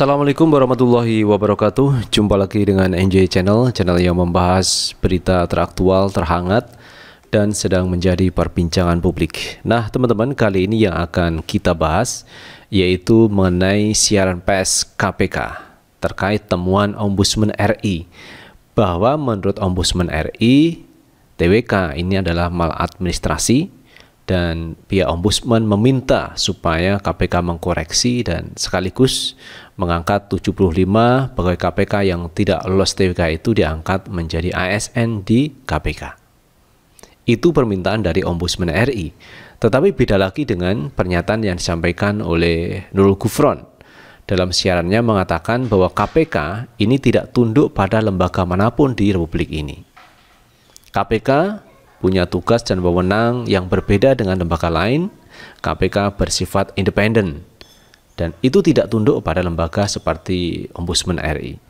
Assalamualaikum warahmatullahi wabarakatuh Jumpa lagi dengan NJ Channel Channel yang membahas berita teraktual, terhangat Dan sedang menjadi perbincangan publik Nah teman-teman kali ini yang akan kita bahas Yaitu mengenai siaran PS e KPK Terkait temuan Ombudsman RI Bahwa menurut Ombudsman RI TWK ini adalah maladministrasi dan pihak ombudsman meminta supaya KPK mengkoreksi dan sekaligus mengangkat 75 pegawai KPK yang tidak lolos TWK itu diangkat menjadi ASN di KPK. Itu permintaan dari Ombudsman RI. Tetapi beda lagi dengan pernyataan yang disampaikan oleh Nurul Gufron. Dalam siarannya mengatakan bahwa KPK ini tidak tunduk pada lembaga manapun di Republik ini. KPK punya tugas dan wewenang yang berbeda dengan lembaga lain, KPK bersifat independen dan itu tidak tunduk pada lembaga seperti Ombudsman RI.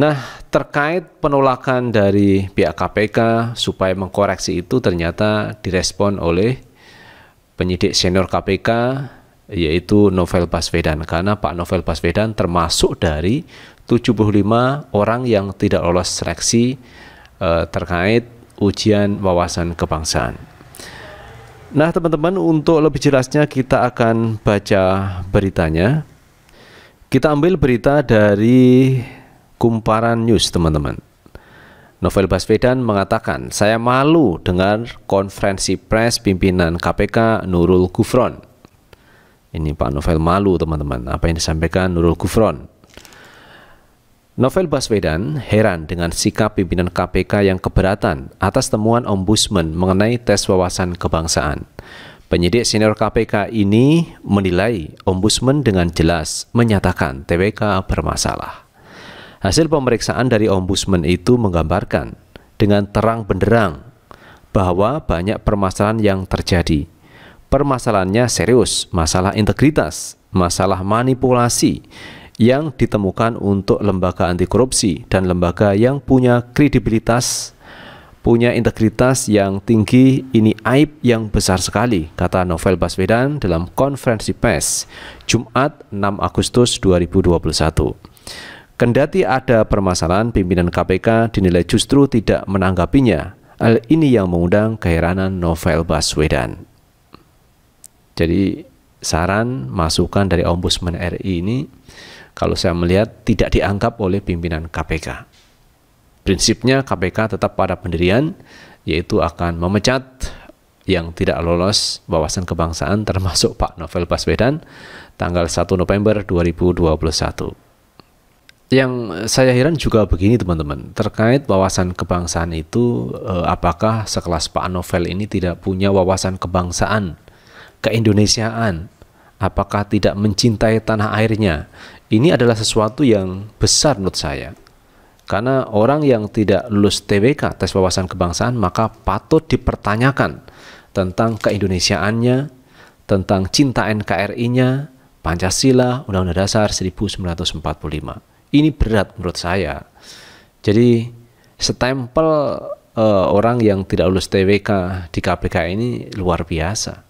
Nah, terkait penolakan dari pihak KPK supaya mengkoreksi itu ternyata direspon oleh penyidik senior KPK yaitu Novel Baswedan karena Pak Novel Baswedan termasuk dari 75 orang yang tidak lolos seleksi eh, terkait ujian wawasan kebangsaan. Nah, teman-teman, untuk lebih jelasnya kita akan baca beritanya. Kita ambil berita dari Kumparan News, teman-teman. Novel Baswedan mengatakan, "Saya malu dengar konferensi pers pimpinan KPK Nurul Gufron." Ini Pak Novel malu, teman-teman. Apa yang disampaikan Nurul Gufron? Novel Baswedan heran dengan sikap pimpinan KPK yang keberatan atas temuan Ombudsman mengenai tes wawasan kebangsaan. Penyidik senior KPK ini menilai Ombudsman dengan jelas menyatakan TWK bermasalah. Hasil pemeriksaan dari Ombudsman itu menggambarkan dengan terang benderang bahwa banyak permasalahan yang terjadi. Permasalahannya serius, masalah integritas, masalah manipulasi, yang ditemukan untuk lembaga anti korupsi dan lembaga yang punya kredibilitas, punya integritas yang tinggi, ini aib yang besar sekali, kata Novel Baswedan dalam konferensi pers Jumat 6 Agustus 2021. Kendati ada permasalahan pimpinan KPK dinilai justru tidak menanggapinya, hal ini yang mengundang keheranan Novel Baswedan. Jadi saran masukan dari Ombudsman RI ini kalau saya melihat tidak dianggap oleh pimpinan KPK. Prinsipnya KPK tetap pada pendirian yaitu akan memecat yang tidak lolos wawasan kebangsaan termasuk Pak Novel Baswedan tanggal 1 November 2021. Yang saya heran juga begini teman-teman, terkait wawasan kebangsaan itu eh, apakah sekelas Pak Novel ini tidak punya wawasan kebangsaan keindonesiaan, apakah tidak mencintai tanah airnya. Ini adalah sesuatu yang besar menurut saya. Karena orang yang tidak lulus TWK tes wawasan kebangsaan, maka patut dipertanyakan tentang keindonesiaannya, tentang cinta NKRI-nya, Pancasila, Undang-Undang Dasar 1945. Ini berat menurut saya. Jadi setempel uh, orang yang tidak lulus TWK di KPK ini luar biasa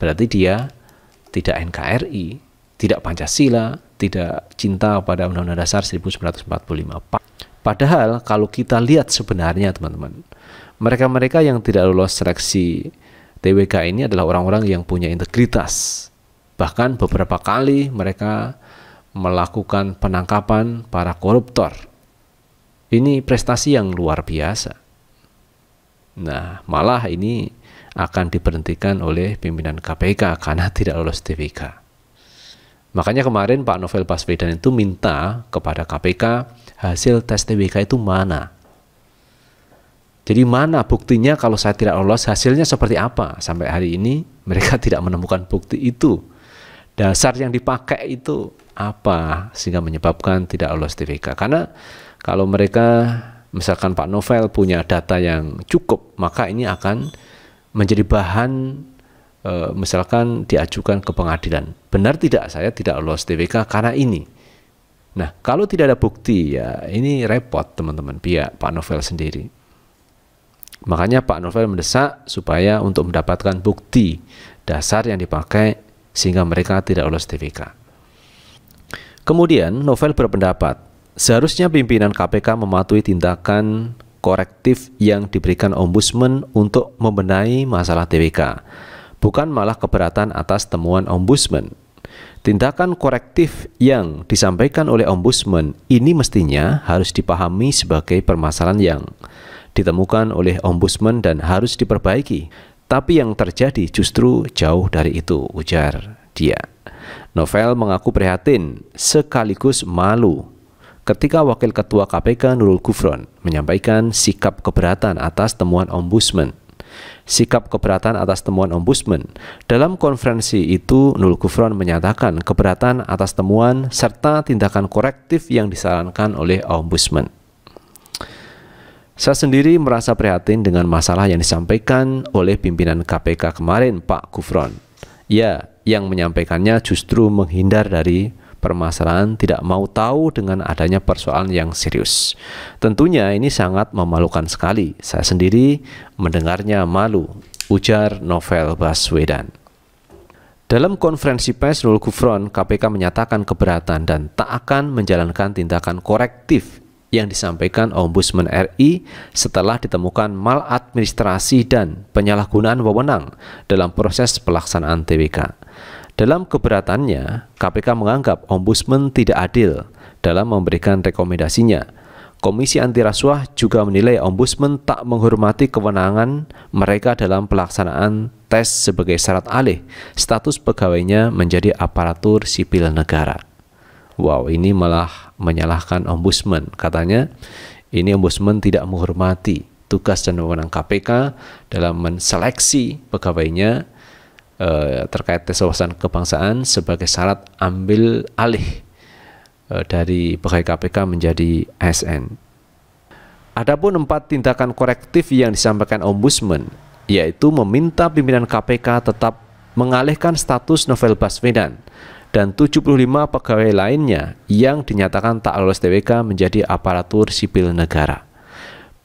berarti dia tidak NKRI, tidak Pancasila, tidak cinta pada Undang-Undang Dasar 1945. Padahal kalau kita lihat sebenarnya teman-teman, mereka-mereka yang tidak lolos seleksi TWK ini adalah orang-orang yang punya integritas. Bahkan beberapa kali mereka melakukan penangkapan para koruptor. Ini prestasi yang luar biasa. Nah, malah ini akan diberhentikan oleh pimpinan KPK karena tidak lolos TPK. Makanya kemarin Pak Novel Baswedan itu minta kepada KPK hasil tes TWK itu mana. Jadi mana buktinya kalau saya tidak lolos hasilnya seperti apa? Sampai hari ini mereka tidak menemukan bukti itu. Dasar yang dipakai itu apa sehingga menyebabkan tidak lolos TWK. Karena kalau mereka misalkan Pak Novel punya data yang cukup, maka ini akan menjadi bahan e, misalkan diajukan ke pengadilan. Benar tidak saya tidak lolos TWK karena ini. Nah, kalau tidak ada bukti ya ini repot teman-teman pihak Pak Novel sendiri. Makanya Pak Novel mendesak supaya untuk mendapatkan bukti dasar yang dipakai sehingga mereka tidak lolos TWK. Kemudian Novel berpendapat, seharusnya pimpinan KPK mematuhi tindakan korektif yang diberikan Ombudsman untuk membenahi masalah TWK, bukan malah keberatan atas temuan Ombudsman. Tindakan korektif yang disampaikan oleh Ombudsman ini mestinya harus dipahami sebagai permasalahan yang ditemukan oleh Ombudsman dan harus diperbaiki. Tapi yang terjadi justru jauh dari itu, ujar dia. Novel mengaku prihatin sekaligus malu ketika Wakil Ketua KPK Nurul Gufron menyampaikan sikap keberatan atas temuan Ombudsman. Sikap keberatan atas temuan Ombudsman dalam konferensi itu, Nurul Gufron menyatakan keberatan atas temuan serta tindakan korektif yang disarankan oleh Ombudsman. Saya sendiri merasa prihatin dengan masalah yang disampaikan oleh pimpinan KPK kemarin, Pak Gufron. Ya, yang menyampaikannya justru menghindar dari permasalahan, tidak mau tahu dengan adanya persoalan yang serius. Tentunya ini sangat memalukan sekali. Saya sendiri mendengarnya malu, ujar Novel Baswedan. Dalam konferensi pers Nul Gufron, KPK menyatakan keberatan dan tak akan menjalankan tindakan korektif yang disampaikan Ombudsman RI setelah ditemukan maladministrasi dan penyalahgunaan wewenang dalam proses pelaksanaan TWK. Dalam keberatannya, KPK menganggap ombudsman tidak adil dalam memberikan rekomendasinya. Komisi Anti Rasuah juga menilai ombudsman tak menghormati kewenangan mereka dalam pelaksanaan tes sebagai syarat alih status pegawainya menjadi aparatur sipil negara. Wow, ini malah menyalahkan ombudsman. Katanya, ini ombudsman tidak menghormati tugas dan wewenang KPK dalam menseleksi pegawainya eh, terkait tes wawasan kebangsaan sebagai syarat ambil alih eh, dari pegawai KPK menjadi ASN. Adapun empat tindakan korektif yang disampaikan Ombudsman yaitu meminta pimpinan KPK tetap mengalihkan status Novel Baswedan dan 75 pegawai lainnya yang dinyatakan tak lolos TWK menjadi aparatur sipil negara.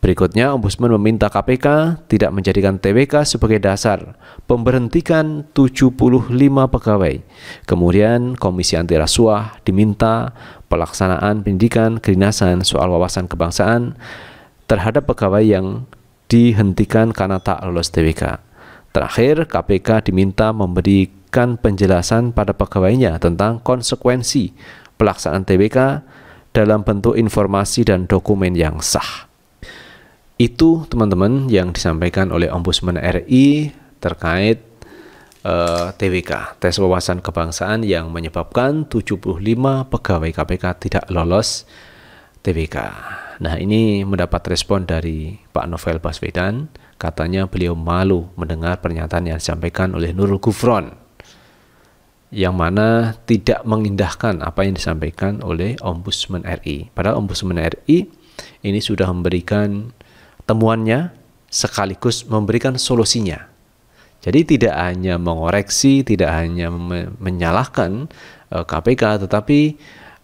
Berikutnya, Ombudsman meminta KPK tidak menjadikan TWK sebagai dasar pemberhentikan 75 pegawai. Kemudian, Komisi Anti Rasuah diminta pelaksanaan pendidikan kedinasan soal wawasan kebangsaan terhadap pegawai yang dihentikan karena tak lulus TWK. Terakhir, KPK diminta memberikan penjelasan pada pegawainya tentang konsekuensi pelaksanaan TWK dalam bentuk informasi dan dokumen yang sah. Itu teman-teman yang disampaikan oleh Ombudsman RI terkait eh, TWK, tes wawasan kebangsaan yang menyebabkan 75 pegawai KPK tidak lolos TWK. Nah, ini mendapat respon dari Pak Novel Baswedan, katanya beliau malu mendengar pernyataan yang disampaikan oleh Nurul Gufron yang mana tidak mengindahkan apa yang disampaikan oleh Ombudsman RI. Padahal Ombudsman RI ini sudah memberikan temuannya sekaligus memberikan solusinya. Jadi tidak hanya mengoreksi, tidak hanya menyalahkan KPK, eh, tetapi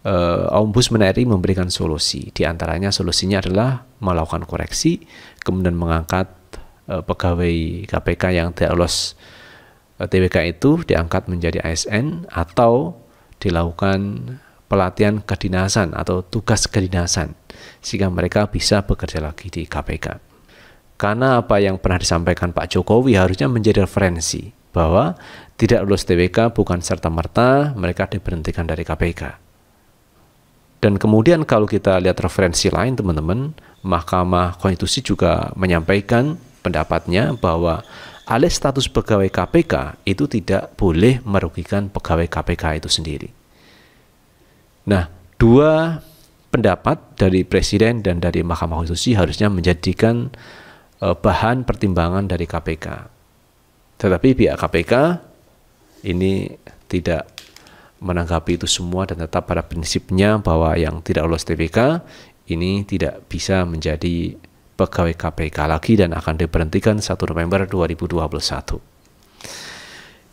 eh, Ombudsman RI memberikan solusi. Di antaranya solusinya adalah melakukan koreksi, kemudian mengangkat eh, pegawai KPK yang tidak lolos TWK itu diangkat menjadi ASN atau dilakukan pelatihan kedinasan atau tugas kedinasan sehingga mereka bisa bekerja lagi di KPK. Karena apa yang pernah disampaikan Pak Jokowi harusnya menjadi referensi bahwa tidak lulus TWK bukan serta-merta mereka diberhentikan dari KPK. Dan kemudian kalau kita lihat referensi lain teman-teman, Mahkamah Konstitusi juga menyampaikan pendapatnya bahwa alih status pegawai KPK itu tidak boleh merugikan pegawai KPK itu sendiri. Nah, dua pendapat dari presiden dan dari Mahkamah Konstitusi harusnya menjadikan eh, bahan pertimbangan dari KPK. Tetapi pihak KPK ini tidak menanggapi itu semua dan tetap pada prinsipnya bahwa yang tidak lolos TPK ini tidak bisa menjadi pegawai KPK lagi dan akan diberhentikan 1 November 2021.